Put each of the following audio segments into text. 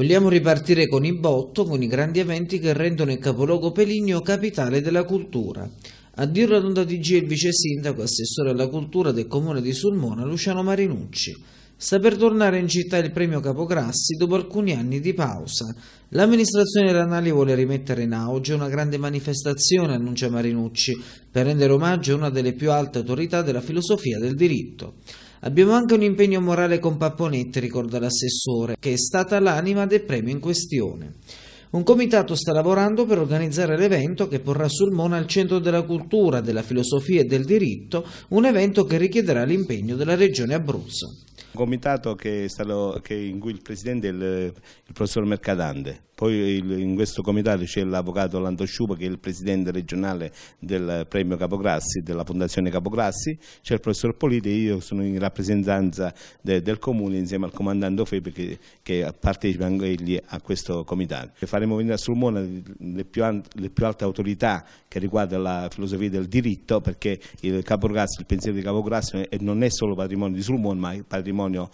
Vogliamo ripartire con i botto, con i grandi eventi che rendono il capoluogo Peligno capitale della cultura. A dirlo ad onda TG il vice sindaco assessore alla cultura del comune di Sulmona, Luciano Marinucci. Sta per tornare in città il premio Capograssi dopo alcuni anni di pausa. L'amministrazione Ranali vuole rimettere in auge una grande manifestazione, annuncia Marinucci, per rendere omaggio a una delle più alte autorità della filosofia del diritto. Abbiamo anche un impegno morale con Papponetti, ricorda l'assessore, che è stata l'anima del premio in questione. Un comitato sta lavorando per organizzare l'evento che porrà Sulmona al centro della cultura, della filosofia e del diritto, un evento che richiederà l'impegno della Regione Abruzzo. Un comitato che stato, che in cui il presidente è il, il professor Mercadante, poi il, in questo comitato c'è l'avvocato Lando Sciupa che è il presidente regionale del premio Capograssi, della fondazione Capograssi, c'è il professor Politi e io sono in rappresentanza de, del comune insieme al comandante Febe che, che partecipa anche egli a questo comitato. Faremo venire a Sulmona le più, le più alte autorità che riguarda la filosofia del diritto perché il Capograssi, il pensiero di Capograssi non è solo patrimonio di Sulmona ma è patrimonio patrimonio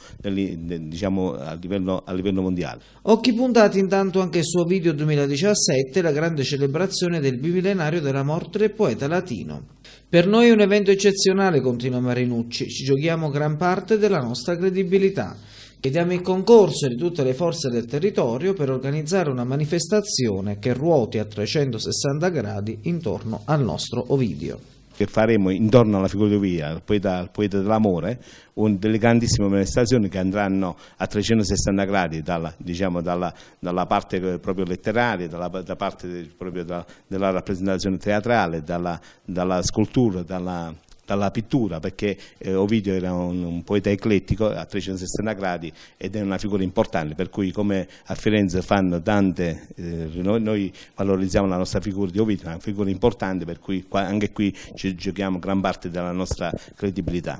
diciamo, a, livello, a livello mondiale. Occhi puntati intanto anche su Ovidio 2017, la grande celebrazione del bimillenario della morte del poeta latino. Per noi è un evento eccezionale, continua Marinucci, ci giochiamo gran parte della nostra credibilità. Chiediamo il concorso di tutte le forze del territorio per organizzare una manifestazione che ruoti a 360 gradi intorno al nostro Ovidio che faremo intorno alla figuratoria, al poeta, al poeta dell'amore, delle grandissime manifestazioni che andranno a 360 gradi dalla, diciamo, dalla, dalla parte proprio letteraria, dalla da parte del, proprio da, della rappresentazione teatrale, dalla, dalla scultura, dalla dalla pittura, perché eh, Ovidio era un, un, poeta eclettico a 360 gradi ed è una figura importante, per cui come a Firenze fanno tante, eh, noi, noi, valorizziamo la nostra figura di Ovidio, è una figura importante, per cui qua, anche qui ci giochiamo gran parte della nostra credibilità.